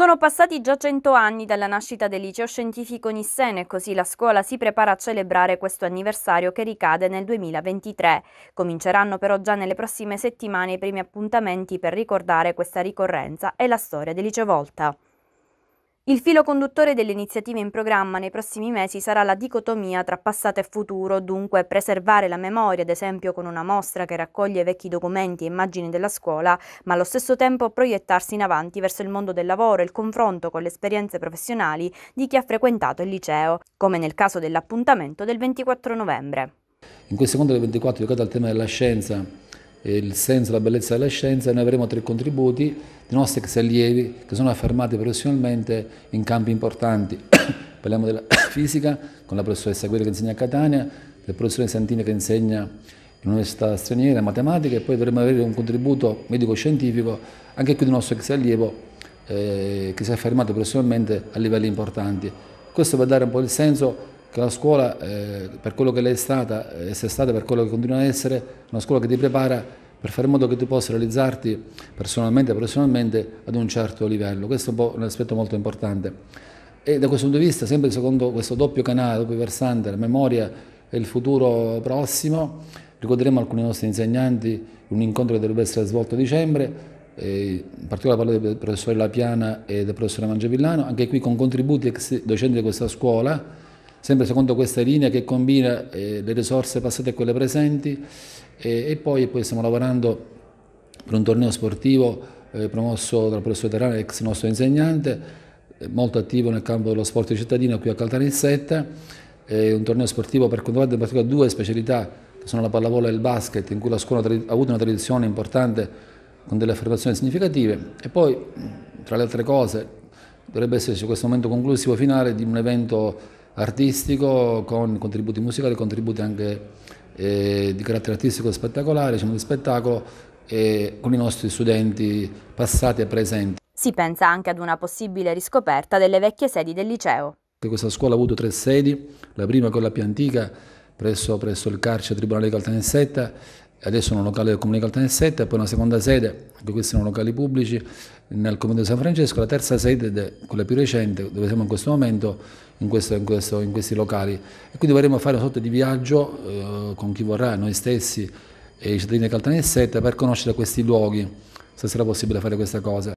Sono passati già 100 anni dalla nascita del liceo scientifico Nissene e così la scuola si prepara a celebrare questo anniversario che ricade nel 2023. Cominceranno però già nelle prossime settimane i primi appuntamenti per ricordare questa ricorrenza e la storia del liceo Volta. Il filo conduttore delle iniziative in programma nei prossimi mesi sarà la dicotomia tra passato e futuro, dunque preservare la memoria, ad esempio con una mostra che raccoglie vecchi documenti e immagini della scuola, ma allo stesso tempo proiettarsi in avanti verso il mondo del lavoro e il confronto con le esperienze professionali di chi ha frequentato il liceo, come nel caso dell'appuntamento del 24 novembre. In questo secondo del 24, dedicato al tema della scienza, il senso e la bellezza della scienza, noi avremo tre contributi dei nostri ex allievi che sono affermati professionalmente in campi importanti. Parliamo della fisica con la professoressa Guerra che insegna a Catania, del professore Santini che insegna in un'università straniera matematica e poi dovremo avere un contributo medico-scientifico anche qui del nostro ex allievo eh, che si è affermato professionalmente a livelli importanti. Questo per dare un po' il senso che la scuola, eh, per quello che lei è stata, e eh, se è stata per quello che continua a essere, una scuola che ti prepara per fare in modo che tu possa realizzarti personalmente e professionalmente ad un certo livello. Questo è un, un aspetto molto importante. E da questo punto di vista, sempre secondo questo doppio canale, doppio versante, la memoria e il futuro prossimo, ricorderemo alcuni nostri insegnanti, in un incontro che dovrebbe essere svolto a dicembre, in particolare parlo del professore Lapiana e del professore Mangiavillano, anche qui con contributi ex docenti di questa scuola, sempre secondo questa linea che combina eh, le risorse passate e quelle presenti e, e poi, poi, stiamo lavorando per un torneo sportivo eh, promosso dal professor Terrano, ex nostro insegnante, eh, molto attivo nel campo dello sport cittadino qui a Caltanissetta, eh, un torneo sportivo per quanto riguarda in particolare due specialità che sono la pallavola e il basket, in cui la scuola ha avuto una tradizione importante con delle affermazioni significative e poi, tra le altre cose, dovrebbe esserci questo momento conclusivo finale di un evento artistico con contributi musicali, contributi anche eh, di carattere artistico spettacolare, diciamo di spettacolo, eh, con i nostri studenti passati e presenti. Si pensa anche ad una possibile riscoperta delle vecchie sedi del liceo. Questa scuola ha avuto tre sedi, la prima quella più antica presso, presso il carcere tribunale di Caltanissetta adesso in un locale del Comune di Caltanissetta, poi una seconda sede, anche questi sono locali pubblici, nel Comune di San Francesco, la terza sede, de, quella più recente, dove siamo in questo momento, in, questo, in, questo, in questi locali. E quindi vorremmo fare una sorta di viaggio eh, con chi vorrà, noi stessi e i cittadini di Caltanissetta, per conoscere questi luoghi, se sarà possibile fare questa cosa.